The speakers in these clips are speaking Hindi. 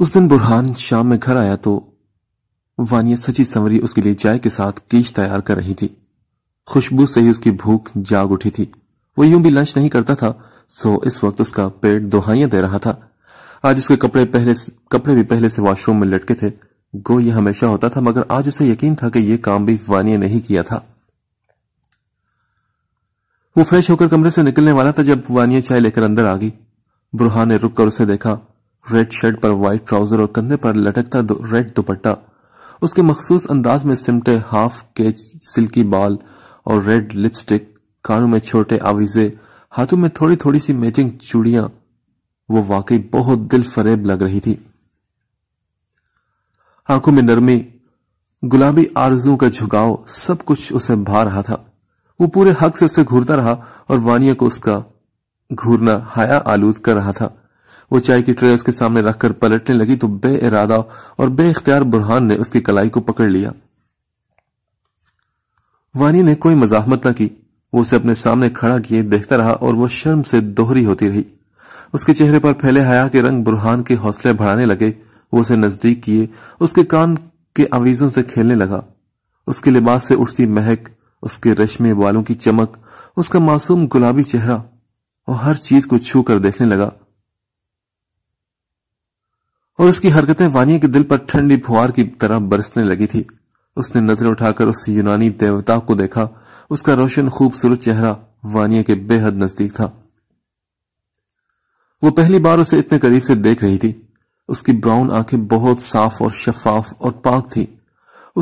उस दिन बुरहान शाम में घर आया तो वानिया सची संवरी उसके लिए चाय के साथ कीच तैयार कर रही थी खुशबू से ही उसकी भूख जाग उठी थी वो यूं भी लंच नहीं करता था सो इस वक्त उसका पेट दोहाइयां दे रहा था आज उसके कपड़े पहले कपड़े भी पहले से वॉशरूम में लटके थे गो ये हमेशा होता था मगर आज उसे यकीन था कि यह काम भी वानिया ने ही किया था वो फ्रेश होकर कमरे से निकलने वाला था जब वानिया चाय लेकर अंदर आ गई बुरहान ने रुक कर उसे देखा रेड शर्ट पर व्हाइट ट्राउजर और कंधे पर लटकता रेड दुपट्टा उसके मखसूस अंदाज में सिमटे हाफ के सिल्की बाल और रेड लिपस्टिक कानों में छोटे आवीजे हाथों में थोड़ी थोड़ी सी मैचिंग चूड़ियां वो वाकई बहुत दिल फरेब लग रही थी आंखों में नरमी गुलाबी आरजू का झुकाव सब कुछ उसे भा रहा था वो पूरे हक से उसे घूरता रहा और वानिया को उसका घूरना हाया आलूद कर रहा था वो चाय की ट्रे उसके सामने रखकर पलटने लगी तो बे इरादा और बे इख्तियार बुरहान ने उसकी कलाई को पकड़ लिया वानी ने कोई मजामत ना की वो उसे अपने सामने खड़ा किए देखता रहा और वो शर्म से दोहरी होती रही उसके चेहरे पर फैले हया के रंग बुरहान के हौसले बढ़ाने लगे वो उसे नजदीक किए उसके कान के अवीजों से खेलने लगा उसके लिबास से उठती महक उसके रश्मे बालों की चमक उसका मासूम गुलाबी चेहरा और हर चीज को छू कर देखने लगा और उसकी हरकतें वानिया के दिल पर ठंडी फुहार की तरह बरसने लगी थी उसने नजर उठाकर उस यूनानी देवता को देखा उसका रोशन खूबसूरत चेहरा वानिया के बेहद नजदीक था वो पहली बार उसे इतने करीब से देख रही थी उसकी ब्राउन आंखें बहुत साफ और शफाफ और पाक थी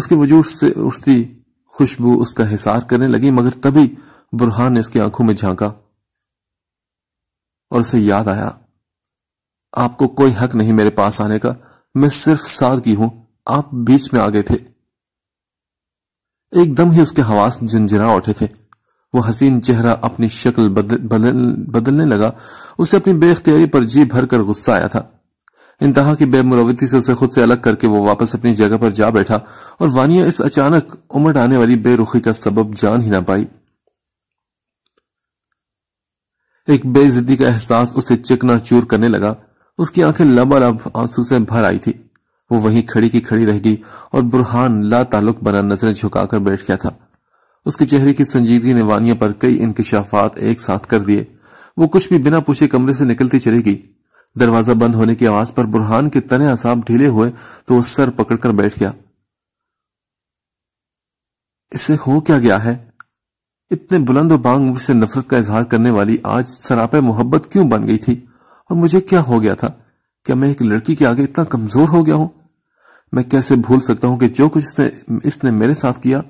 उसके वजूद से उठती खुशबू उसका हिसार करने लगी मगर तभी बुरहान ने उसकी आंखों में झांका और उसे याद आया आपको कोई हक नहीं मेरे पास आने का मैं सिर्फ सादगी हूं आप बीच में आ गए थे एकदम ही उसके हवास झंझरा उठे थे वो हसीन चेहरा अपनी शक्ल बदल, बदल, बदलने लगा उसे अपनी बेख्तियारी पर जी भर कर गुस्सा आया था इंतहा की बेमुरवती से उसे खुद से अलग करके वो वापस अपनी जगह पर जा बैठा और वानिया इस अचानक उमड़ आने वाली बेरुखी का सबब जान ही ना पाई एक बेजिदी का एहसास उसे चिकना चूर करने लगा उसकी आंखें लबालब आंसू से भर आई थी वो वहीं खड़ी की खड़ी रह गई और बुरहान ला ताल्लुक बना नजरें झुकाकर बैठ गया था उसके चेहरे की संजीदगी ने वानिया पर कई इनकशाफात एक साथ कर दिए वो कुछ भी बिना पूछे कमरे से निकलती चली गई दरवाजा बंद होने की आवाज पर बुरहान के तने असाब ढीले हुए तो वह सर पकड़कर बैठ गया इससे हो क्या गया है इतने बुलंद और बांग से नफरत का इजहार करने वाली आज सरापे मोहब्बत क्यों बन गई थी और मुझे क्या हो गया था क्या मैं एक लड़की के आगे इतना कमजोर हो गया हूं मैं कैसे भूल सकता हूं कि जो कुछ इसने इसने मेरे साथ किया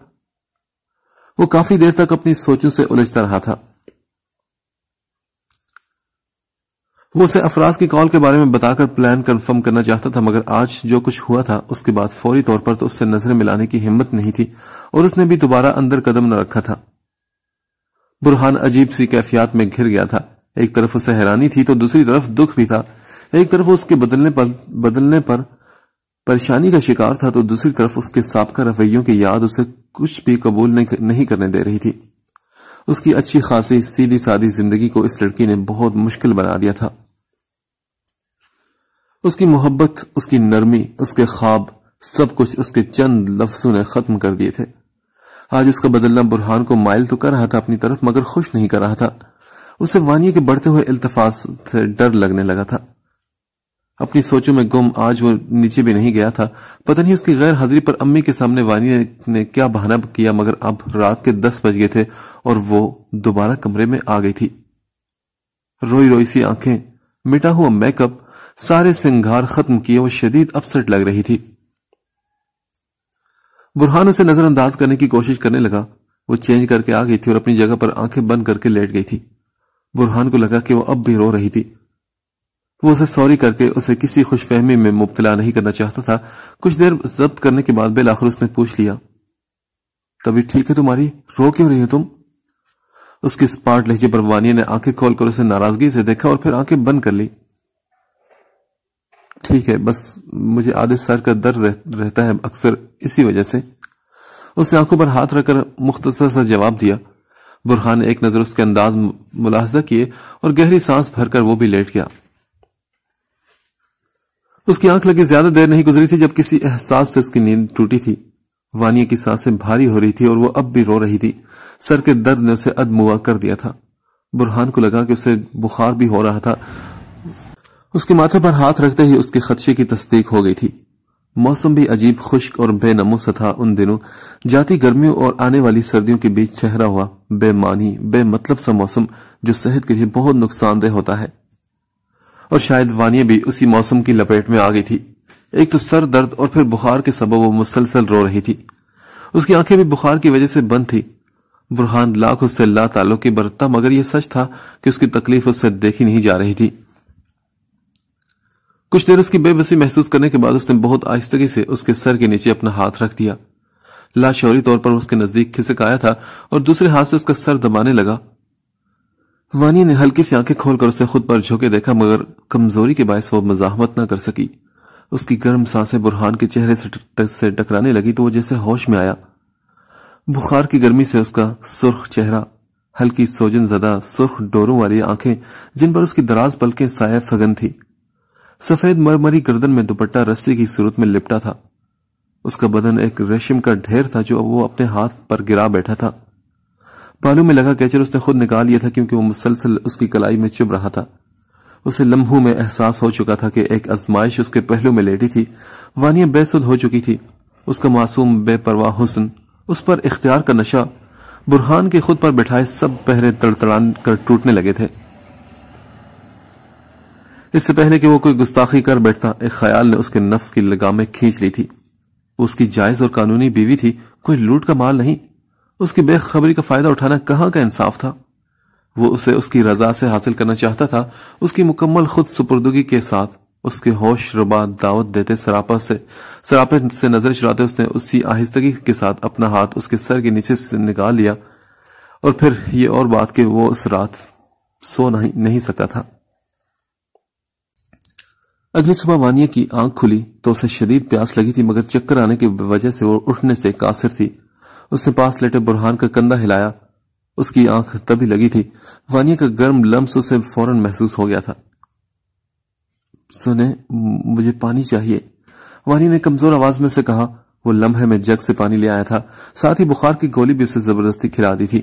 वो काफी देर तक अपनी सोचों से उलझता रहा था वो उसे अफराज की कॉल के बारे में बताकर प्लान कंफर्म करना चाहता था मगर आज जो कुछ हुआ था उसके बाद फौरी तौर पर तो उससे नजरें मिलाने की हिम्मत नहीं थी और उसने भी दोबारा अंदर कदम न रखा था बुरहान अजीब सी कैफियत में घिर गया था एक तरफ उसे हैरानी थी तो दूसरी तरफ दुख भी था एक तरफ उसके बदलने पर बदलने पर परेशानी का शिकार था तो दूसरी तरफ उसके सबका रवैयों की याद उसे कुछ भी कबूल नहीं करने दे रही थी उसकी अच्छी खासी सीधी सादी जिंदगी को इस लड़की ने बहुत मुश्किल बना दिया था उसकी मोहब्बत उसकी नरमी उसके ख्वाब सब कुछ उसके चंद लफ्सों ने खत्म कर दिए थे आज उसका बदलना बुरहान को माइल तो कर रहा था अपनी तरफ मगर खुश नहीं कर रहा था उसे वानिया के बढ़ते हुए इल्तफात से डर लगने लगा था अपनी सोचों में गुम आज वो नीचे भी नहीं गया था पता नहीं उसकी गैर हाजिरी पर अम्मी के सामने वानिया ने क्या बहाना किया मगर अब रात के दस बज गए थे और वो दोबारा कमरे में आ गई थी रोई रोई सी आंखें मिटा हुआ मेकअप सारे सिंगार खत्म किए वो शदीद अपसेट लग रही थी बुरहान उसे नजरअंदाज करने की कोशिश करने लगा वो चेंज करके आ गई थी और अपनी जगह पर आंखें बंद करके लेट गई थी बुरहान को लगा कि वो अब भी रो रही थी वो उसे सॉरी करके उसे किसी खुशफहमी में मुबतला नहीं करना चाहता था कुछ देर जब्त करने के बाद बेलाखिर उसने पूछ लिया तभी ठीक है तुम्हारी रो क्यों रही हो तुम उसके स्पार्ट लहजे पर वानिया ने आंखें खोलकर उसे नाराजगी से देखा और फिर आंखें बंद कर ली ठीक है बस मुझे आधे सर का दर्द रह, रहता है अक्सर इसी वजह से उसने आंखों पर हाथ रखकर मुख्तसर सा जवाब दिया बुरहान ने एक नज़र उसके अंदाज मुलाहजा किए और गहरी सांस भरकर वो भी लेट गया उसकी आंख लगी ज्यादा देर नहीं गुजरी थी जब किसी एहसास से उसकी नींद टूटी थी वानिया की सांसें भारी हो रही थी और वो अब भी रो रही थी सर के दर्द ने उसे अदमुआ कर दिया था बुरहान को लगा कि उसे बुखार भी हो रहा था उसके माथे पर हाथ रखते ही उसके खदशे की तस्दीक हो गई थी मौसम भी अजीब खुश्क और सा था उन दिनों जाती गर्मियों और आने वाली सर्दियों के बीच चेहरा हुआ बेमानी बेमतलब सा मौसम जो सेहत के लिए बहुत नुकसानदेह होता है और शायद वानिया भी उसी मौसम की लपेट में आ गई थी एक तो सर दर्द और फिर बुखार के सबब वो मुसलसल रो रही थी उसकी आंखें भी बुखार की वजह से बंद थी बुरहान लाख उससे ला की बरतता मगर यह सच था कि उसकी तकलीफ उससे देखी नहीं जा रही थी कुछ देर उसकी बेबसी महसूस करने के बाद उसने बहुत आहिस्तगी से उसके सर के नीचे अपना हाथ रख दिया लाशौरी तौर पर उसके नजदीक खिसक आया था और दूसरे हाथ से उसका सर दबाने लगा वानिया ने हल्की सी आंखें खोलकर उसे खुद पर झोंके देखा मगर कमजोरी के बायस वो मजामत न कर सकी उसकी गर्म सांसें बुरहान के चेहरे से टकराने लगी तो वो जैसे होश में आया बुखार की गर्मी से उसका सुर्ख चेहरा हल्की सोजन जदा सुर्ख डोरों वाली आंखें जिन पर उसकी दराज पलकें साया फगन थी सफेद मरमरी गर्दन में दुपट्टा रस्सी की सूरत में लिपटा था उसका बदन एक रेशम का ढेर था जो वो अपने हाथ पर गिरा बैठा था बालू में लगा कैचर उसने खुद निकाल लिया था क्योंकि वो मुसलसल उसकी कलाई में चुभ रहा था उसे लम्हों में एहसास हो चुका था कि एक आजमाइश उसके पहलू में लेटी थी वानिया बेसुद हो चुकी थी उसका मासूम बेपरवाह हुसन उस पर इख्तियार का नशा बुरहान के खुद पर बिठाए सब पहरे तड़तड़ान कर टूटने लगे थे इससे पहले कि वो कोई गुस्ताखी कर बैठता एक ख्याल ने उसके नफ्स की लगामें खींच ली थी उसकी जायज और कानूनी बीवी थी कोई लूट का माल नहीं उसकी बेखबरी का फायदा उठाना कहाँ का इंसाफ था वो उसे उसकी रजा से हासिल करना चाहता था उसकी मुकम्मल खुद सुपुर्दगी के साथ उसके होश रुबा दावत देते सरापा से सरापे से नजर चुराते उसने उसी आहिस्तगी के साथ अपना हाथ उसके सर के नीचे से निकाल लिया और फिर ये और बात कि वो उस रात सो नहीं, नहीं सका था अगली सुबह वानिया की आंख खुली तो उसे शदीद प्यास लगी थी मगर चक्कर आने की वजह से वो उठने से कासिर थी उसने पास लेटे बुरहान का कंधा हिलाया उसकी आंख तभी लगी थी वानिया का गर्म लम्स उसे फौरन महसूस हो गया था सुने मुझे पानी चाहिए वानिया ने कमजोर आवाज में से कहा वो लम्हे में जग से पानी ले आया था साथ ही बुखार की गोली भी उसे जबरदस्ती खिला दी थी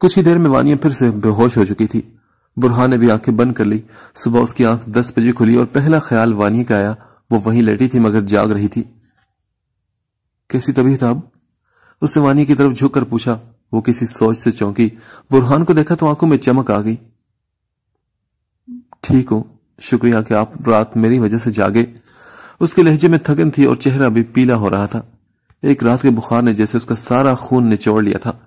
कुछ ही देर में वानिया फिर से बेहोश हो चुकी थी बुरहान ने भी आंखें बंद कर ली सुबह उसकी आंख दस बजे खुली और पहला ख्याल वानी का आया वो वहीं लेटी थी मगर जाग रही थी कैसी तबीयत अब उसने वानी की तरफ झुक कर पूछा वो किसी सोच से चौंकी बुरहान को देखा तो आंखों में चमक आ गई ठीक हो शुक्रिया कि आप रात मेरी वजह से जागे उसके लहजे में थकन थी और चेहरा भी पीला हो रहा था एक रात के बुखार ने जैसे उसका सारा खून निचोड़ लिया था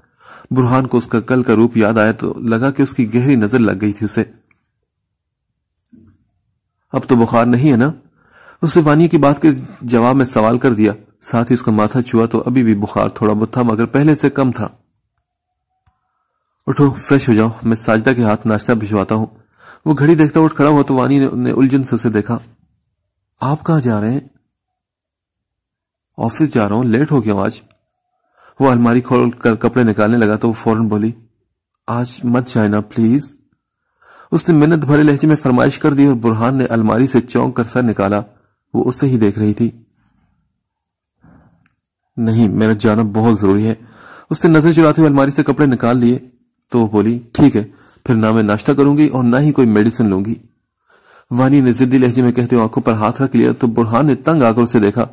बुरहान को उसका कल का रूप याद आया तो लगा कि उसकी गहरी नजर लग गई थी उसे अब तो बुखार नहीं है ना उसने वानिया की बात के जवाब में सवाल कर दिया साथ ही उसका माथा छुआ तो अभी भी बुखार थोड़ा बहुत था मगर पहले से कम था उठो फ्रेश हो जाओ मैं साजदा के हाथ नाश्ता भिजवाता हूं वो घड़ी देखता उठ खड़ा हुआ तो वानी ने, ने उलझन से उसे देखा आप कहा जा रहे हैं ऑफिस जा रहा हूं लेट हो गया आज वो अलमारी खोल कर कपड़े निकालने लगा तो वो फौरन बोली आज मत जाना प्लीज उसने मिन्नत भरे लहजे में फरमाइश कर दी और बुरहान ने अलमारी से चौंक कर सर निकाला वो उसे ही देख रही थी नहीं मेरा जाना बहुत जरूरी है उसने नजर चुराते हुए अलमारी से कपड़े निकाल लिए तो वो बोली ठीक है फिर ना मैं नाश्ता करूंगी और ना ही कोई मेडिसिन लूंगी वानी ने जिद्दी लहजे में कहते हुए आंखों पर हाथ रख लिया तो बुरहान ने तंग आकर उसे देखा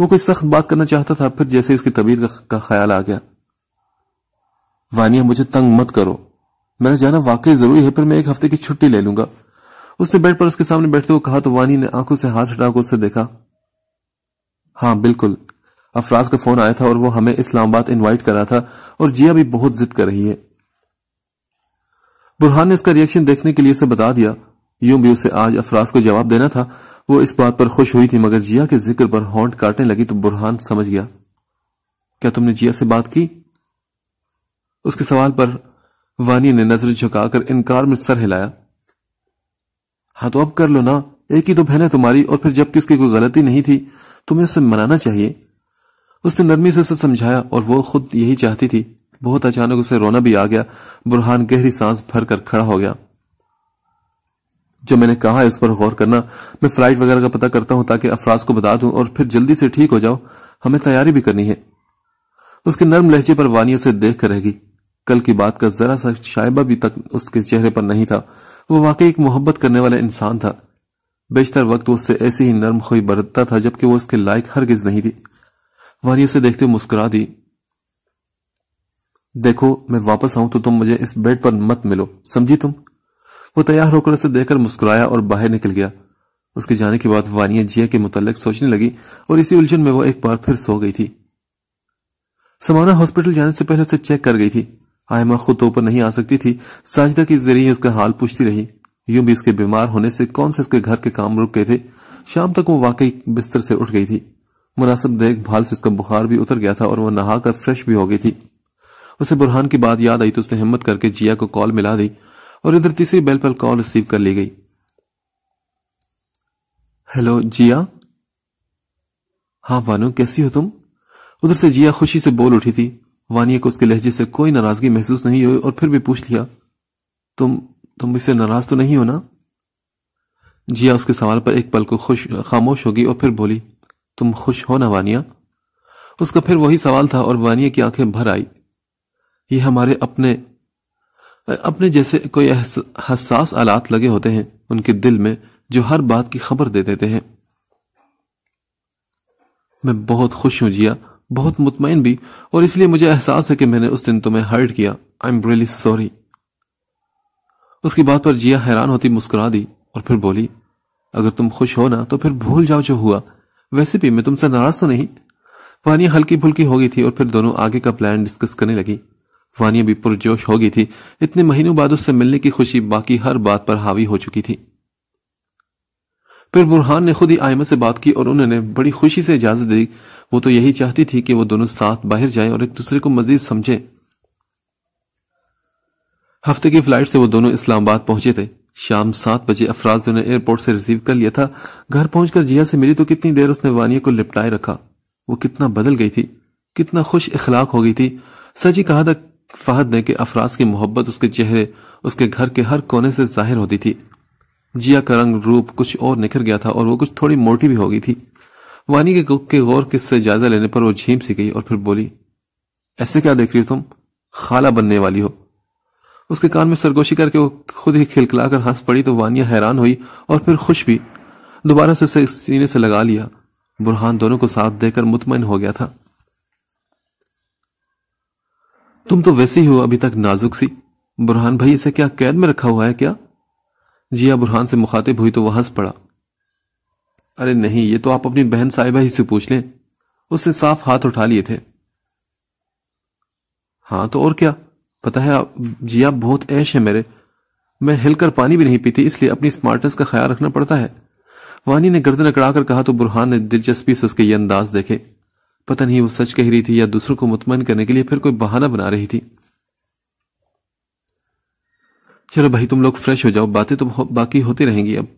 वो कोई सख्त बात करना चाहता था फिर जैसे इसकी तबीयत का, का ख्याल आ गया वानिया मुझे तंग मत करो मेरा जाना वाकई जरूरी है पर मैं एक हफ्ते की छुट्टी ले लूंगा उसने बेड पर उसके सामने बैठते हुए कहा तो वानी ने आंखों से हाथ हटाकर उससे देखा हाँ बिल्कुल अफराज का फोन आया था और वो हमें इस्लामाबाद इनवाइट करा था और जिया भी बहुत जिद कर रही है बुरहान ने उसका रिएक्शन देखने के लिए उसे बता दिया यूं भी उसे आज अफराज को जवाब देना था वो इस बात पर खुश हुई थी मगर जिया के जिक्र पर हॉन्ट काटने लगी तो बुरहान समझ गया क्या तुमने जिया से बात की उसके सवाल पर वानी ने नजर झुकाकर इनकार में सर हिलाया हाँ तो अब कर लो ना एक ही तो बहन है तुम्हारी और फिर जबकि उसकी कोई गलती नहीं थी तुम्हें उसे मनाना चाहिए उसने नरमी से उसे समझाया और वो खुद यही चाहती थी बहुत अचानक उसे रोना भी आ गया बुरहान गहरी सांस भर कर खड़ा हो गया जो मैंने कहा है उस पर गौर करना मैं फ्लाइट वगैरह का पता करता हूं ताकि अफराज को बता दूं और फिर जल्दी से ठीक हो जाओ हमें तैयारी भी करनी है उसके नर्म लहजे पर वानियों से देख कर रहेगी कल की बात का जरा सा शायबा भी तक उसके चेहरे पर नहीं था वो वाकई एक मोहब्बत करने वाला इंसान था बेशतर वक्त उससे ऐसे ही नर्म खोई बरतता था जबकि वो उसके लायक हर गिज नहीं थी वानियों से देखते हुए मुस्कुरा दी देखो मैं वापस आऊं तो तुम मुझे इस बेड पर मत मिलो समझी तुम वो तैयार होकर उसे देखकर मुस्कुराया और बाहर निकल गया उसके जाने के बाद वानिया जिया के मुतालिक सोचने लगी और इसी उलझन में वो एक बार फिर सो गई थी समाना हॉस्पिटल जाने से पहले उसे चेक कर गई थी आयमा खुद तो ऊपर नहीं आ सकती थी साजिदा के जरिए उसका हाल पूछती रही यूं भी उसके बीमार होने से कौन से उसके घर के काम रुक गए थे शाम तक वो वाकई बिस्तर से उठ गई थी मुनासिब देखभाल से उसका बुखार भी उतर गया था और वो नहाकर फ्रेश भी हो गई थी उसे बुरहान की बात याद आई तो उसने हिम्मत करके जिया को कॉल मिला दी और इधर तीसरी बेल पर कॉल रिसीव कर ली गई हेलो जिया हाँ वानू कैसी हो तुम उधर से जिया खुशी से बोल उठी थी वानिया को उसके लहजे से कोई नाराजगी महसूस नहीं हुई और फिर भी पूछ लिया तुम तुम इससे नाराज तो नहीं हो ना जिया उसके सवाल पर एक पल को खुश खामोश होगी और फिर बोली तुम खुश हो ना वानिया उसका फिर वही सवाल था और वानिया की आंखें भर आई ये हमारे अपने अपने जैसे कोई हसास आलात लगे होते हैं उनके दिल में जो हर बात की खबर दे देते हैं मैं बहुत खुश हूं जिया बहुत मुतमिन भी और इसलिए मुझे एहसास है कि मैंने उस दिन तुम्हें हर्ट किया आई एम रियली सॉरी उसकी बात पर जिया हैरान होती मुस्कुरा दी और फिर बोली अगर तुम खुश हो ना तो फिर भूल जाओ जो हुआ वैसे भी मैं तुमसे नाराज तो नहीं वानिया हल्की फुल्की हो गई थी और फिर दोनों आगे का प्लान डिस्कस करने लगी वानिया भी पुरजोश हो गई थी इतने महीनों बाद उससे मिलने की खुशी बाकी हर बात पर हावी हो चुकी थी फिर बुरहान ने खुद ही आयमा से बात की और उन्होंने बड़ी खुशी से इजाजत दी वो तो यही चाहती थी कि वो दोनों साथ बाहर जाएं और एक दूसरे को मजीद समझें हफ्ते की फ्लाइट से वो दोनों इस्लामाबाद पहुंचे थे शाम सात बजे अफराज ने एयरपोर्ट से रिसीव कर लिया था घर पहुंचकर जिया से मिली तो कितनी देर उसने वानिया को लिपटाए रखा वो कितना बदल गई थी कितना खुश इखलाक हो गई थी सच ही कहा था फहद ने कि अफराज की मोहब्बत उसके चेहरे उसके घर के हर कोने से जाहिर होती थी जिया का रंग रूप कुछ और निखर गया था और वो कुछ थोड़ी मोटी भी हो गई थी वानी के के गौर किससे जायजा लेने पर वो झीम सी गई और फिर बोली ऐसे क्या देख रही हो तुम खाला बनने वाली हो उसके कान में सरगोशी करके वो खुद ही खिलखिलाकर हंस पड़ी तो वानिया हैरान हुई और फिर खुश भी दोबारा से उसे सीने से लगा लिया बुरहान दोनों को साथ देकर मुतमिन हो गया था तुम तो वैसे ही हो अभी तक नाजुक सी बुरहान भाई इसे क्या कैद में रखा हुआ है क्या जिया बुरहान से मुखातिब हुई तो वह हंस पड़ा अरे नहीं ये तो आप अपनी बहन साहिबा ही से पूछ लें उसने साफ हाथ उठा लिए थे हाँ तो और क्या पता है आप जिया बहुत ऐश है मेरे मैं हिलकर पानी भी नहीं पीती इसलिए अपनी स्मार्टनेस का ख्याल रखना पड़ता है वानी ने गर्दन कर कहा तो बुरहान ने दिलचस्पी से उसके ये अंदाज देखे पता नहीं वो सच कह रही थी या दूसरों को मुतमन करने के लिए फिर कोई बहाना बना रही थी चलो भाई तुम लोग फ्रेश हो जाओ बातें तो बाकी होती रहेंगी अब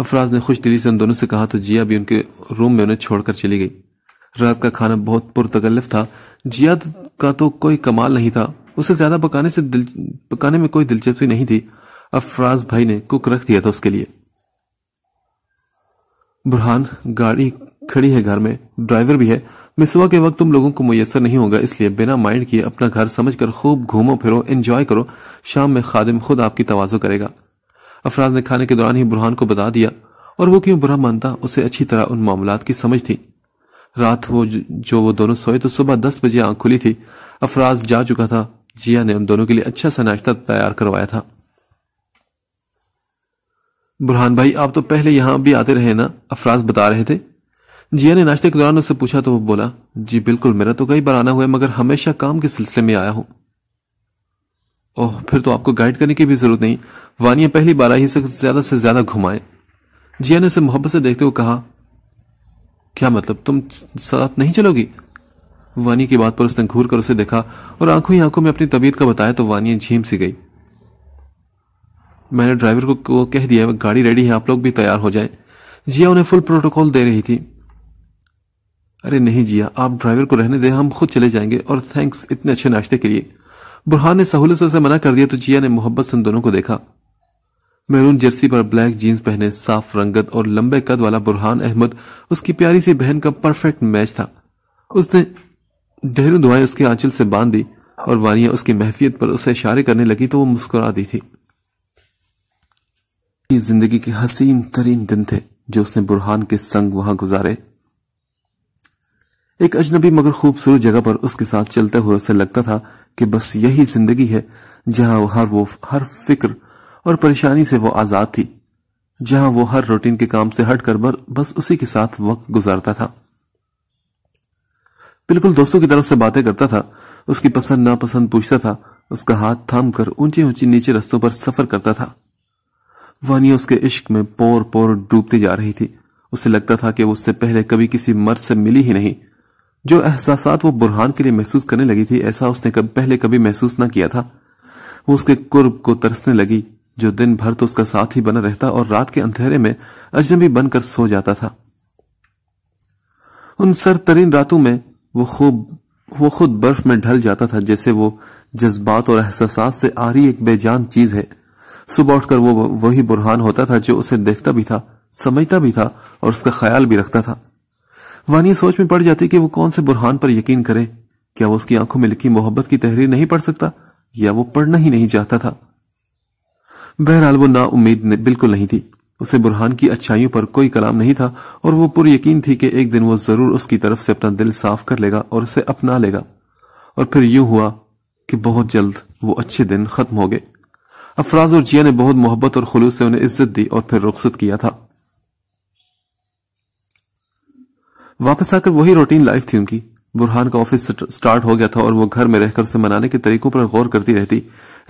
अफराज ने खुश दिली से उन दोनों से कहा तो जिया भी उनके रूम में उन्हें छोड़कर चली गई रात का खाना बहुत पुरतकल्लफ था जिया का तो कोई कमाल नहीं था उसे ज्यादा पकाने से दिल पकाने में कोई दिलचस्पी नहीं थी अफराज भाई ने कुक रख दिया था उसके लिए बुरहान गाड़ी खड़ी है घर में ड्राइवर भी है मैं सुबह के वक्त तुम लोगों को मुयसर नहीं होगा इसलिए बिना माइंड किए अपना घर समझकर खूब घूमो फिरो एंजॉय करो शाम में खादिम खुद आपकी तवाजो करेगा अफराज ने खाने के दौरान ही बुरहान को बता दिया और वो क्यों बुरा मानता उसे अच्छी तरह उन मामला की समझ थी रात वो जो वो दोनों सोए तो सुबह दस बजे आंख खुली थी अफराज जा चुका था जिया ने उन दोनों के लिए अच्छा सा नाश्ता तैयार करवाया था बुरहान भाई आप तो पहले यहां भी आते रहे ना अफराज बता रहे थे जिया ने नाश्ते के दौरान उससे पूछा तो वो बोला जी बिल्कुल मेरा तो कई बार आना हुआ है मगर हमेशा काम के सिलसिले में आया हूं ओह फिर तो आपको गाइड करने की भी जरूरत नहीं वानिया पहली बार आई से ज्यादा से ज्यादा घुमाए जिया ने उसे मोहब्बत से देखते हुए कहा क्या मतलब तुम साथ नहीं चलोगी वानी की बात पर उसने घूर कर उसे देखा और आंखों ही आंखों में अपनी तबीयत का बताया तो वानिया झीम सी गई मैंने ड्राइवर को, को कह दिया गाड़ी रेडी है आप लोग भी तैयार हो जाए जिया उन्हें फुल प्रोटोकॉल दे रही थी अरे नहीं जिया आप ड्राइवर को रहने दें हम खुद चले जाएंगे और थैंक्स इतने अच्छे नाश्ते के लिए बुरहान ने सहूलत से मना कर दिया तो जिया ने मोहब्बत से दोनों को देखा मेहरून जर्सी पर ब्लैक जीन्स पहने साफ रंगत और लंबे कद वाला बुरहान अहमद उसकी प्यारी सी बहन का परफेक्ट मैच था उसने ढेरू दुआएं उसके आंचल से बांध दी और वानिया उसकी महफियत पर उसे इशारे करने लगी तो वो मुस्कुरा दी थी जिंदगी के हसीन तरीन दिन थे जो उसने बुरहान के संग वहां गुजारे एक अजनबी मगर खूबसूरत जगह पर उसके साथ चलते हुए उसे लगता था कि बस यही जिंदगी है जहां हर वो हर फिक्र और परेशानी से वो आजाद थी जहां वो हर रूटीन के काम से हटकर बस उसी के साथ वक्त गुजारता था बिल्कुल दोस्तों की तरफ से बातें करता था उसकी पसंद नापसंद पूछता था उसका हाथ थाम कर ऊंचे ऊंचे नीचे रस्तों पर सफर करता था वानिया उसके इश्क में पोर पोर डूबती जा रही थी उसे लगता था कि वो उससे पहले कभी किसी मर्द से मिली ही नहीं जो एहसास वो बुरहान के लिए महसूस करने लगी थी ऐसा उसने कब पहले कभी महसूस ना किया था वो उसके कुर्ब को तरसने लगी जो दिन भर तो उसका साथ ही बना रहता और रात के अंधेरे में अजनबी बनकर सो जाता था उन सर तरीन रातों में वो खूब वो खुद बर्फ में ढल जाता था जैसे वो जज्बात और एहसास से आ रही एक बेजान चीज है सुबह उठकर वो वही बुरहान होता था जो उसे देखता भी था समझता भी था और उसका ख्याल भी रखता था वानी सोच में पड़ जाती कि वो कौन से बुरहान पर यकीन करे क्या वो उसकी आंखों में लिखी मोहब्बत की तहरीर नहीं पढ़ सकता या वो पढ़ना ही नहीं चाहता था बहरहाल वो ना उम्मीद बिल्कुल नहीं थी उसे बुरहान की अच्छाइयों पर कोई कलाम नहीं था और वो पुर यकीन थी कि एक दिन वो जरूर उसकी तरफ से अपना दिल साफ कर लेगा और उसे अपना लेगा और फिर यूं हुआ कि बहुत जल्द वो अच्छे दिन खत्म हो गए अफराज और जिया ने बहुत मोहब्बत और खलूस से उन्हें इज्जत दी और फिर रुखसत किया था वापस आकर वही रूटीन लाइफ थी उनकी बुरहान का ऑफिस स्टार्ट हो गया था और वो घर में रहकर उसे मनाने के तरीकों पर गौर करती रहती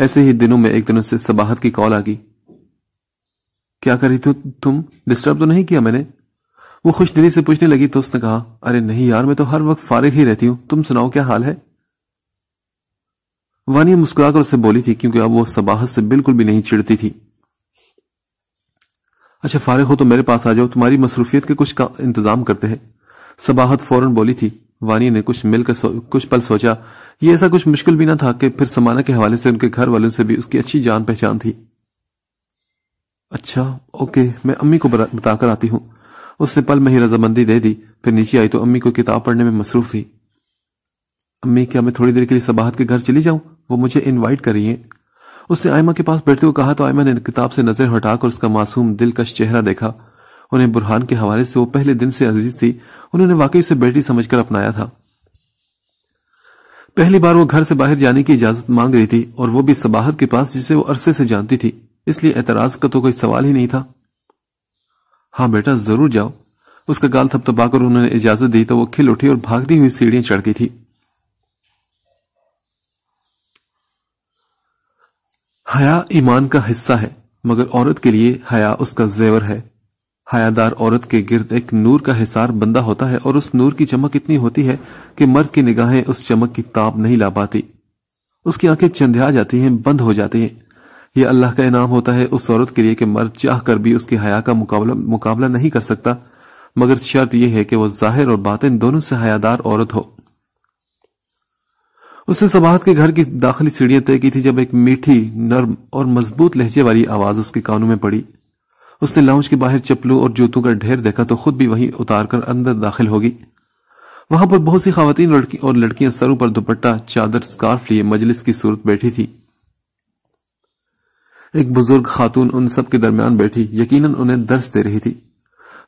ऐसे ही दिनों में एक दिन उसे सबाहत की कॉल आ गई क्या रही थी तुम डिस्टर्ब तो नहीं किया मैंने वो खुश दिली से पूछने लगी तो उसने कहा अरे नहीं यार मैं तो हर वक्त फारिग ही रहती हूं तुम सुनाओ क्या हाल है वानिया मुस्कुराकर उसे बोली थी क्योंकि अब वो सबाहत से बिल्कुल भी नहीं चिड़ती थी अच्छा फारिग हो तो मेरे पास आ जाओ तुम्हारी मसरूफियत के कुछ इंतजाम करते हैं सबाहत फौरन बोली थी वानी ने कुछ मिलकर कुछ पल सोचा ये ऐसा कुछ मुश्किल भी ना था कि फिर समाना के हवाले से उनके घर वालों से भी उसकी अच्छी जान पहचान थी अच्छा ओके मैं अम्मी को बताकर आती हूँ उसने पल में ही रजामंदी दे दी फिर नीचे आई तो अम्मी को किताब पढ़ने में मसरूफ थी अम्मी क्या मैं थोड़ी देर के लिए सबाहत के घर चली जाऊं वो मुझे इनवाइट कर रही है उसने आयमा के पास बैठते हुए कहा तो आयमा ने किताब से नजर हटाकर उसका मासूम दिलकश चेहरा देखा उन्हें बुरहान के हवाले से वो पहले दिन से अजीज थी उन्होंने वाकई उसे बेटी समझकर अपनाया था पहली बार वो घर से बाहर जाने की इजाजत मांग रही थी और वो भी सबाहत के पास जिसे वो अरसे से जानती थी इसलिए एतराज का तो कोई सवाल ही नहीं था हाँ बेटा जरूर जाओ उसका गाल थपथपाकर उन्होंने इजाजत दी तो वो खिल उठी और भागती हुई सीढ़ियां चढ़ गई थी हया ईमान का हिस्सा है मगर औरत के लिए हया उसका जेवर है हयादार औरत के गिर्द एक नूर का हिसार बंदा होता है और उस नूर की चमक इतनी होती है कि मर्द की निगाहें उस चमक की ताप नहीं ला पाती उसकी आंखें चंध्या जाती हैं बंद हो जाती हैं यह अल्लाह का इनाम होता है उस औरत के लिए कि मर्द चाह कर भी उसकी हया का मुकाबला मुकाबला नहीं कर सकता मगर शर्त यह है कि वह जाहिर और बातिन दोनों से हयादार औरत हो उसने सबाहत के घर की दाखिली सीढ़ियां तय की थी जब एक मीठी नर्म और मजबूत लहजे वाली आवाज उसके कानों में पड़ी उसने लाउंज के बाहर चप्पलों और जूतों का ढेर देखा तो खुद भी वहीं उतार कर अंदर दाखिल होगी वहां पर बहुत सी खातन लड़की और लड़कियां सरों पर दुपट्टा चादर स्कार्फ लिए मजलिस की सूरत बैठी थी एक बुजुर्ग खातून उन सब के दरमियान बैठी यकीनन उन्हें दर्श दे रही थी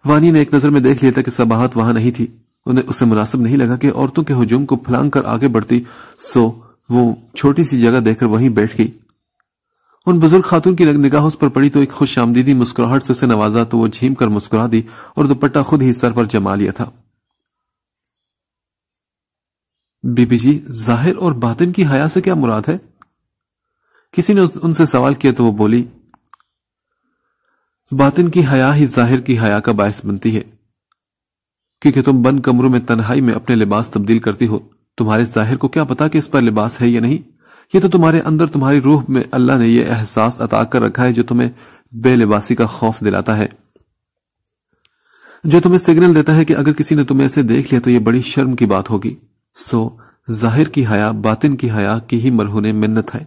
वानी ने एक नजर में देख लिया था कि सबाहत वहां नहीं थी उन्हें उसे मुनासिब नहीं लगा कि औरतों के हजूम को फलांग कर आगे बढ़ती सो वो छोटी सी जगह देखकर वहीं बैठ गई उन बुजुर्ग खातून की निगाह उस पर पड़ी तो एक खुश आमदीदी मुस्कुराहट से उसे नवाजा तो वो झीम कर मुस्कुरा दी और दुपट्टा खुद ही सर पर जमा लिया था बीबी जी जाहिर और बातिन की हया से क्या मुराद है किसी ने उनसे सवाल किया तो वो बोली बातिन की हया ही जाहिर की हया का बायस बनती है क्योंकि तुम बंद कमरों में तन्हाई में अपने लिबास तब्दील करती हो तुम्हारे जाहिर को क्या पता कि इस पर लिबास है या नहीं ये तो तुम्हारे अंदर तुम्हारी रूह में अल्लाह ने यह एहसास अता कर रखा है जो तुम्हें बेलिबासी का खौफ दिलाता है जो तुम्हें सिग्नल देता है कि अगर किसी ने तुम्हें ऐसे देख लिया तो यह बड़ी शर्म की बात होगी सो जाहिर की हया बातिन की हया की ही मरहूने मिन्नत है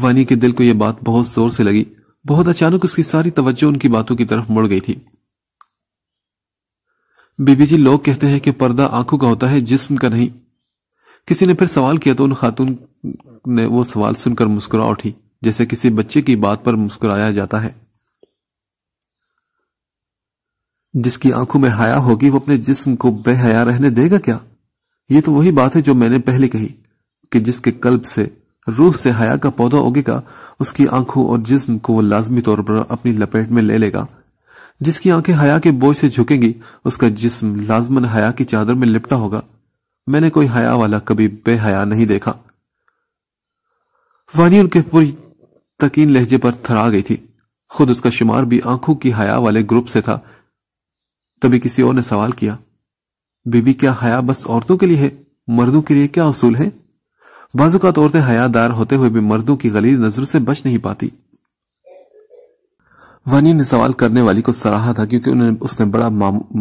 वानी के दिल को यह बात बहुत जोर से लगी बहुत अचानक उसकी सारी तवज्जो उनकी बातों की तरफ मुड़ गई थी बीबी जी लोग कहते हैं कि पर्दा आंखों का होता है जिस्म का नहीं किसी ने फिर सवाल किया तो उन खातून ने वो सवाल सुनकर मुस्कुरा उठी जैसे किसी बच्चे की बात पर मुस्कुराया जाता है जिसकी आंखों में हया होगी वो अपने जिस्म को बेहया रहने देगा क्या ये तो वही बात है जो मैंने पहले कही कि जिसके कल्ब से रूह से हया का पौधा उगेगा उसकी आंखों और जिस्म को वो लाजमी तौर पर अपनी लपेट में ले लेगा जिसकी आंखें हया के बोझ से झुकेंगी उसका जिस्म लाजमन हया की चादर में लिपटा होगा मैंने कोई हया वाला कभी बेहया नहीं देखा वानी उनके पूरी तकीन लहजे पर थरा गई थी खुद उसका शुमार भी आंखों की हया वाले ग्रुप से था तभी किसी और ने सवाल किया बीबी क्या हया बस औरतों के लिए है मर्दों के लिए क्या असूल है बाजूकात औरतें हयादार होते हुए भी मर्दों की गली नजरों से बच नहीं पाती वानी ने सवाल करने वाली को सराहा था क्योंकि उन्होंने उसने बड़ा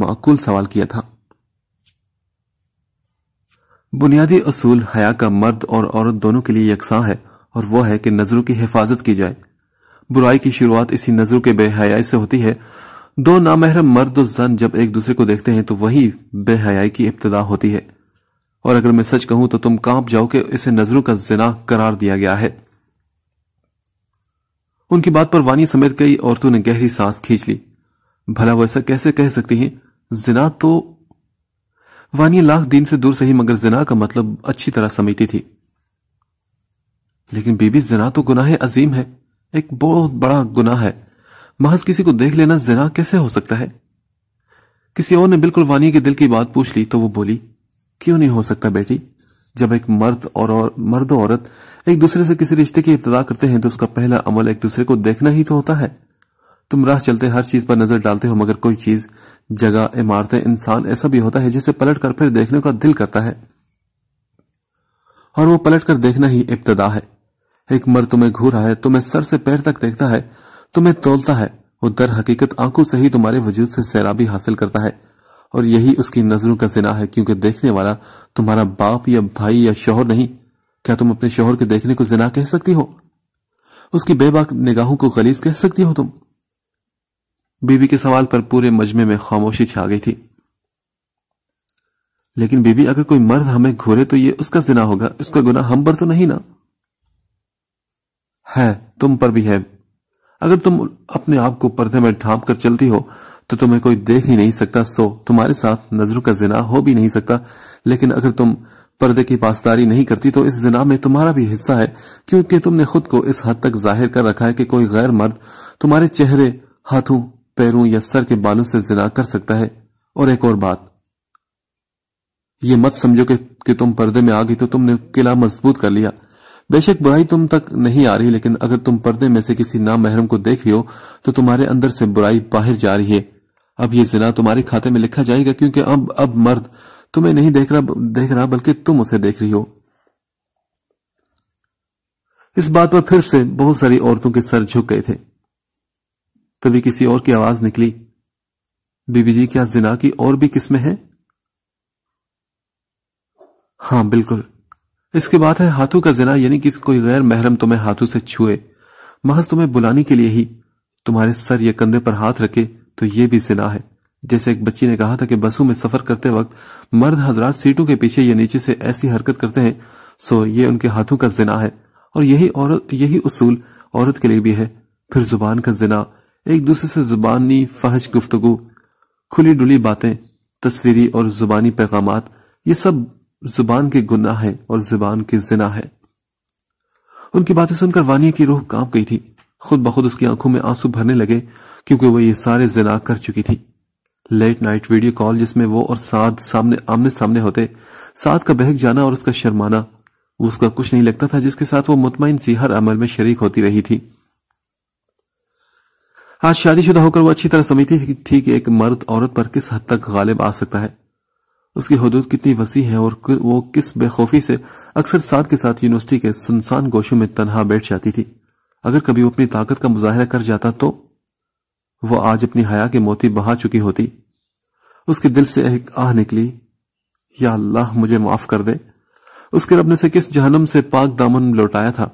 माकूल सवाल किया था बुनियादी असूल हया का मर्द और औरत दोनों के लिए यकसा है और वो है कि नज़रों की हिफाजत की जाए बुराई की शुरुआत इसी नज़रों के बेहयाई से होती है दो नामहरम मर्द और जन जब एक दूसरे को देखते हैं तो वही बेहयाई की इब्तदा होती है और अगर मैं सच कहूं तो तुम कांप जाओ कि इसे नजरों का जिना करार दिया गया है उनकी बात पर वानी समेत कई औरतों ने गहरी सांस खींच ली भला वैसा कैसे कह सकती हैं जिना तो वानी लाख दिन से दूर सही मगर जिना का मतलब अच्छी तरह समीती थी लेकिन बीबी जना तो गुनाह अजीम है एक बहुत बड़ा गुनाह है महज किसी को देख लेना जना कैसे हो सकता है किसी और ने बिल्कुल वानी के दिल की बात पूछ ली तो वो बोली क्यों नहीं हो सकता बेटी जब एक मर्द और, और मर्द औरत एक दूसरे से किसी रिश्ते की इब्तदा करते हैं तो उसका पहला अमल एक दूसरे को देखना ही तो होता है तुम राह चलते हर चीज पर नजर डालते हो मगर कोई चीज जगह इमारतें इंसान ऐसा भी होता है जिसे पलट कर फिर देखने का दिल करता है और वो पलट कर देखना ही इब्तदा है एक मर्द तुम्हें घूरा रहा है तुम्हें सर से पैर तक देखता है तुम्हें तोलता है वो दर हकीकत आंखों से ही तुम्हारे वजूद से सैराबी हासिल करता है और यही उसकी नजरों का जिना है क्योंकि देखने वाला तुम्हारा बाप या भाई या शोहर नहीं क्या तुम अपने शोहर के देखने को जिना कह सकती हो उसकी बेबाक निगाहों को गलीज कह सकती हो तुम बीबी के सवाल पर पूरे मजमे में खामोशी छा गई थी लेकिन बीबी अगर कोई मर्द हमें घूरे तो ये उसका जिना होगा उसका गुना हम पर तो नहीं ना है तुम पर भी है अगर तुम अपने आप को पर्दे में ढांप कर चलती हो तो तुम्हें कोई देख ही नहीं सकता सो तुम्हारे साथ नजरों का जिना हो भी नहीं सकता लेकिन अगर तुम पर्दे की पासदारी नहीं करती तो इस जिना में तुम्हारा भी हिस्सा है क्योंकि तुमने खुद को इस हद तक जाहिर कर रखा है कि कोई गैर मर्द तुम्हारे चेहरे हाथों पैरों या सर के बालों से जिना कर सकता है और एक और बात ये मत समझो कि, कि तुम पर्दे में आ गई तो तुमने किला मजबूत कर लिया बेशक बुराई तुम तक नहीं आ रही लेकिन अगर तुम पर्दे में से किसी नामहरम को देख रही हो तो तुम्हारे अंदर से बुराई बाहर जा रही है अब ये जिला तुम्हारे खाते में लिखा जाएगा क्योंकि अब अब मर्द तुम्हें नहीं देख रहा देख रहा बल्कि तुम उसे देख रही हो इस बात पर फिर से बहुत सारी औरतों के सर झुक गए थे तभी किसी और की आवाज निकली बीबी जी क्या जिना की और भी किस्में हैं हां बिल्कुल इसके बाद है हाथों का जिना यानी कि कोई गैर महरम तुम्हें हाथों से छुए महज तुम्हें बुलाने के लिए ही तुम्हारे सर या कंधे पर हाथ रखे तो ये भी जिना है जैसे एक बच्ची ने कहा था कि बसों में सफर करते वक्त मर्द हजरात सीटों के पीछे या नीचे से ऐसी हरकत करते हैं सो ये उनके हाथों का जिना है और यही औरत यही उसूल औरत के लिए भी है फिर जुबान का जिना एक दूसरे से जुबानी फहज गुफ्तगु खुली डुली बातें तस्वीरी और जुबानी पैगाम ये सब जुबान के गुना है और जुबान के जिना है उनकी बातें सुनकर वानिया की रूह कांप गई थी खुद बखुद उसकी आंखों में आंसू भरने लगे क्योंकि वो ये सारे जिना कर चुकी थी लेट नाइट वीडियो कॉल जिसमें वो और साध सामने आमने सामने होते साध का बहक जाना और उसका शर्माना उसका कुछ नहीं लगता था जिसके साथ वो मुतमिन सी हर अमल में शरीक होती रही थी आज शादीशुदा होकर वो अच्छी तरह समझती थी कि एक मर्द औरत पर किस हद तक गालिब आ सकता है उसकी हदूद कितनी वसी है और वो किस बेखौफी से अक्सर साथ के साथ यूनिवर्सिटी के सुनसान गोशों में तनहा बैठ जाती थी अगर कभी वो अपनी ताकत का मुजाहरा कर जाता तो वो आज अपनी हया के मोती बहा चुकी होती उसके दिल से एक आह निकली या अल्लाह मुझे माफ कर दे उसके रब ने से किस जहनम से पाक दामन लौटाया था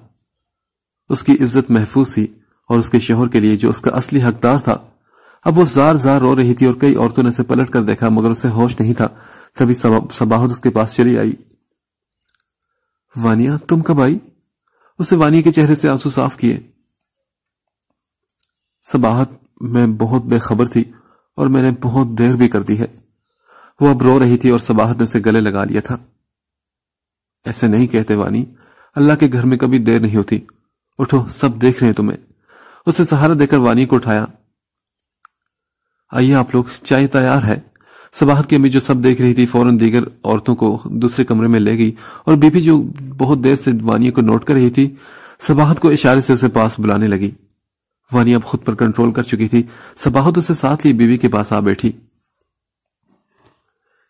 उसकी इज्जत महफूज थी और उसके शोहर के लिए जो उसका असली हकदार था अब वो जार जार रो रही थी और कई औरतों ने उसे पलट कर देखा मगर उसे होश नहीं था तभी सबाहत उसके पास चली आई वानिया तुम कब आई उसने वानिया के चेहरे से आंसू साफ किए सबाहत मैं बहुत बेखबर थी और मैंने बहुत देर भी कर दी है वो अब रो रही थी और सबाहत ने उसे गले लगा लिया था ऐसे नहीं कहते वानी अल्लाह के घर में कभी देर नहीं होती उठो सब देख रहे हैं तुम्हें उसे सहारा देकर वानी को उठाया आइए आप लोग चाय तैयार है सबाहत की अम्मी जो सब देख रही थी फौरन दीगर औरतों को दूसरे कमरे में ले गई और बीबी जो बहुत देर से वानिया को नोट कर रही थी सबाहत को इशारे से उसे पास बुलाने लगी वानिया अब खुद पर कंट्रोल कर चुकी थी सबाहत उसे साथ लिए बीवी के पास आ बैठी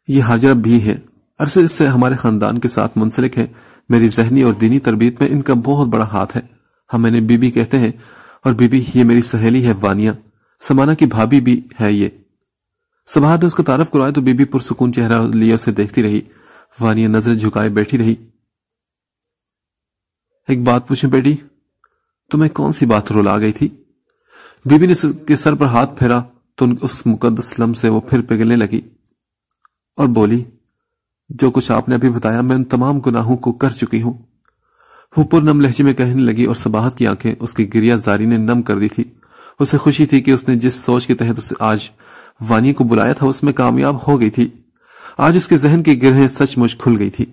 ये हाजरा भी है अरसे इससे हमारे खानदान के साथ मुंसलिक है मेरी जहनी और दीनी तरबियत में इनका बहुत बड़ा हाथ है हम इन्हें बीबी कहते हैं और बीबी ये मेरी सहेली है वानिया समाना की भाभी भी है ये सुबह ने उसका तारफ करवाया तो बीबी पुरसकून चेहरा लिए उसे देखती रही वानिया नजरें झुकाए बैठी रही एक बात पूछे बेटी तुम्हें कौन सी बात रुला गई थी बीबी ने के सर पर हाथ फेरा तो उस मुकदस लम से वो फिर पिघलने लगी और बोली जो कुछ आपने अभी बताया मैं उन तमाम गुनाहों को कर चुकी हूं वो पुरनम लहजे में कहने लगी और सबाहत की आंखें उसकी गिरिया जारी ने नम कर दी थी उसे खुशी थी कि उसने जिस सोच के तहत उसे आज वानी को बुलाया था उसमें कामयाब हो गई थी आज उसके जहन की गिरहें सचमुच खुल गई थी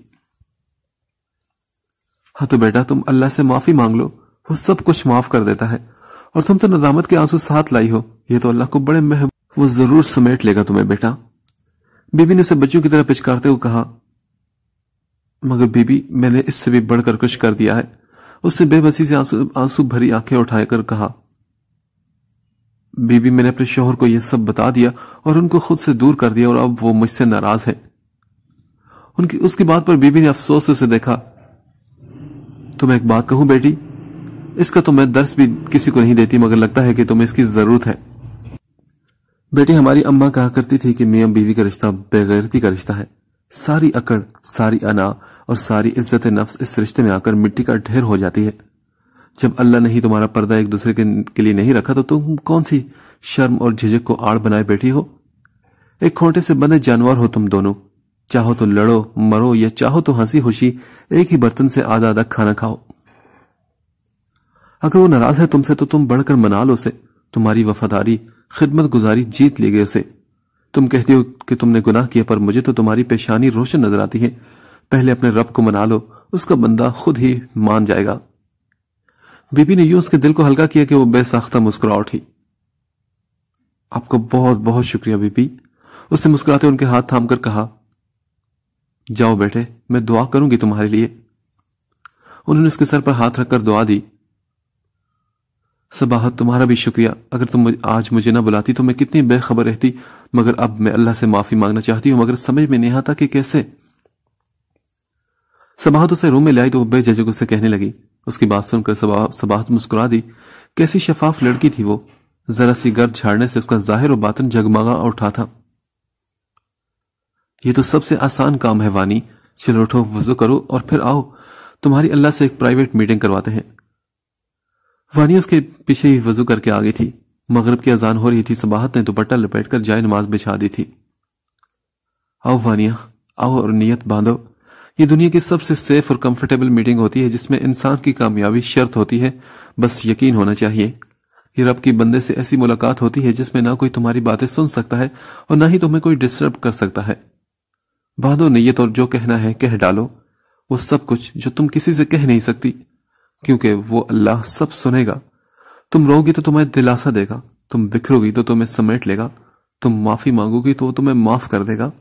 हाँ तो बेटा तुम अल्लाह से माफी मांग लो वो सब कुछ माफ कर देता है और तुम तो नदामत के आंसू साथ लाई हो ये तो अल्लाह को बड़े महबूब वो जरूर समेट लेगा तुम्हें बेटा बीबी ने उसे बच्चों की तरह पिचकारते हुए कहा मगर बीबी मैंने इससे भी बढ़कर कुछ कर दिया है उसने बेबसी से आंसू भरी आंखें उठाकर कहा बीबी मैंने अपने शोहर को यह सब बता दिया और उनको खुद से दूर कर दिया और अब वो मुझसे नाराज है उनकी उसकी बात पर बीबी ने अफसोस से उसे देखा तुम्हें एक बात कहूं बेटी इसका तो मैं दर्श भी किसी को नहीं देती मगर लगता है कि तुम्हें इसकी जरूरत है बेटी हमारी अम्मा कहा करती थी कि मियाँ बीवी का रिश्ता बेगैरती का रिश्ता है सारी अकड़ सारी अना और सारी इज्जत नफ्स इस रिश्ते में आकर मिट्टी का ढेर हो जाती है जब अल्लाह ने ही तुम्हारा पर्दा एक दूसरे के, के लिए नहीं रखा तो तुम कौन सी शर्म और झिझक को आड़ बनाए बैठी हो एक खोटे से बंधे जानवर हो तुम दोनों चाहो तो लड़ो मरो या चाहो तो हंसी खुशी एक ही बर्तन से आधा आधा खाना खाओ अगर वो नाराज है तुमसे तो तुम बढ़कर मना लो उसे तुम्हारी वफादारी खिदमत गुजारी जीत ले गई उसे तुम कहते हो कि तुमने गुनाह किया पर मुझे तो तुम्हारी पेशानी रोशन नजर आती है पहले अपने रब को मना लो उसका बंदा खुद ही मान जाएगा बीबी ने यूं उसके दिल को हल्का किया कि वो बेसाख्ता मुस्कुरा उठी आपका बहुत बहुत शुक्रिया बीपी उसने मुस्कुराते उनके हाथ थामकर कहा जाओ बेटे मैं दुआ करूंगी तुम्हारे लिए उन्होंने उसके सर पर हाथ रखकर दुआ दी सबाहत तुम्हारा भी शुक्रिया अगर तुम आज मुझे ना बुलाती तो मैं कितनी बेखबर रहती मगर अब मैं अल्लाह से माफी मांगना चाहती हूं मगर समझ में नहीं आता कि कैसे सबाहत उसे रूम में लाई तो वह बेझिझक उससे कहने लगी उसकी बात सुनकर सबाहत मुस्कुरा दी कैसी शफाफ लड़की थी वो जरा सी गर्द झाड़ने से उसका जाहिर और बातन जगमगा और उठा था यह तो सबसे आसान काम है वानी चलो उठो वजू करो और फिर आओ तुम्हारी अल्लाह से एक प्राइवेट मीटिंग करवाते हैं वानी उसके पीछे ही वजू करके आ गई थी मगरब की अजान हो रही थी सबाहत ने दुपट्टा लपेट कर जाय नमाज बिछा दी थी आओ वानिया आओ और नीयत बांधो ये दुनिया की सबसे सेफ और कंफर्टेबल मीटिंग होती है जिसमें इंसान की कामयाबी शर्त होती है बस यकीन होना चाहिए ये रब की बंदे से ऐसी मुलाकात होती है जिसमें ना कोई तुम्हारी बातें सुन सकता है और ना ही तुम्हें कोई डिस्टर्ब कर सकता है बांधो नीयत और जो कहना है कह डालो वो सब कुछ जो तुम किसी से कह नहीं सकती क्योंकि वो अल्लाह सब सुनेगा तुम रोगी तो तुम्हें दिलासा देगा तुम बिखरोगी तो तुम्हें समेट लेगा तुम माफी मांगोगी तो वो तुम्हें माफ कर देगा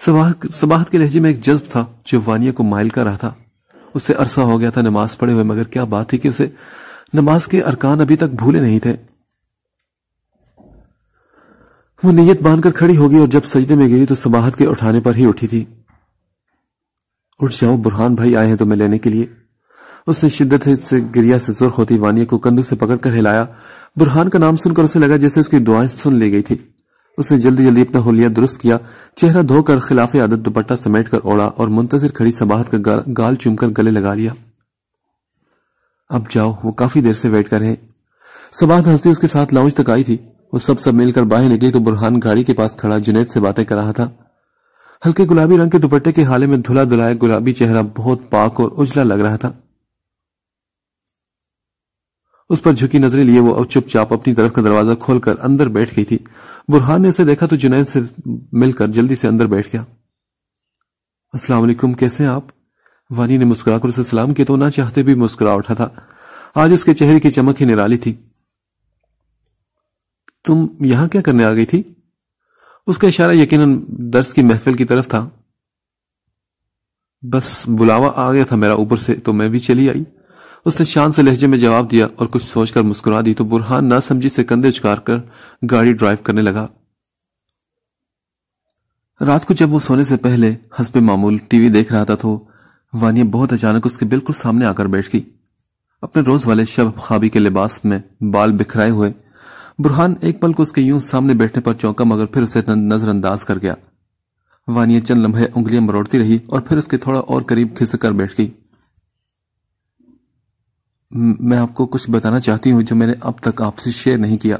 सबाहत के लहजे में एक जज्ब था जो वानिया को माइल कर रहा था उससे अरसा हो गया था नमाज पढ़े हुए मगर क्या बात थी कि उसे नमाज के अरकान अभी तक भूले नहीं थे वो नीयत बांधकर खड़ी होगी और जब सजदे में गिरी तो सबाहत के उठाने पर ही उठी थी उठ जाओ बुरहान भाई आए हैं तुम्हें लेने के लिए उसने शिद्दत से गिरिया से सुर्ख होती वानिया को कंधों से पकड़कर हिलाया बुरहान का नाम सुनकर उसे लगा जैसे उसकी दुआएं सुन ली गई थी उसने जल्दी जल्दी अपना होलिया दुरुस्त किया चेहरा धोकर खिलाफ आदत दुपट्टा समेट कर ओढ़ा और मुंतजर खड़ी सबाहत का गाल, गाल चूमकर गले लगा लिया अब जाओ वो काफी देर से वेट कर रहे सबाहत हंसती उसके साथ लाउंज तक आई थी वो सब सब मिलकर बाहर निकली तो बुरहान गाड़ी के पास खड़ा जुनेद से बातें कर रहा था हल्के गुलाबी रंग के दुपट्टे के हाले में धुला धुलाया गुलाबी चेहरा बहुत पाक और उजला लग रहा था उस पर झुकी नजरें लिए वो अब चुपचाप अपनी तरफ का दरवाजा खोलकर अंदर बैठ गई थी बुरहान ने उसे देखा तो जुनैद से मिलकर जल्दी से अंदर बैठ गया असलाकुम कैसे हैं आप वानी ने मुस्कुराकर उसे सलाम किया तो ना चाहते भी मुस्कुरा उठा था आज उसके चेहरे की चमक ही निराली थी तुम यहां क्या करने आ गई थी उसका इशारा यकीनन दर्स की महफिल की तरफ था बस बुलावा आ गया था मेरा ऊपर से तो मैं भी चली आई उसने शान से लहजे में जवाब दिया और कुछ सोचकर मुस्कुरा दी तो बुरहान ना समझी से कंधे उचकार कर गाड़ी ड्राइव करने लगा रात को जब वो सोने से पहले हंसपे मामूल टीवी देख रहा था तो वानिया बहुत अचानक उसके बिल्कुल सामने आकर बैठ गई अपने रोज वाले शब खाबी के लिबास में बाल बिखराए हुए बुरहान एक पल को उसके यूं सामने बैठने पर चौंका मगर फिर उसे नजरअंदाज कर गया वानिया चंद लम्हे उंगलियां मरोड़ती रही और फिर उसके थोड़ा और करीब खिसक कर बैठ गई मैं आपको कुछ बताना चाहती हूँ जो मैंने अब तक आपसे शेयर नहीं किया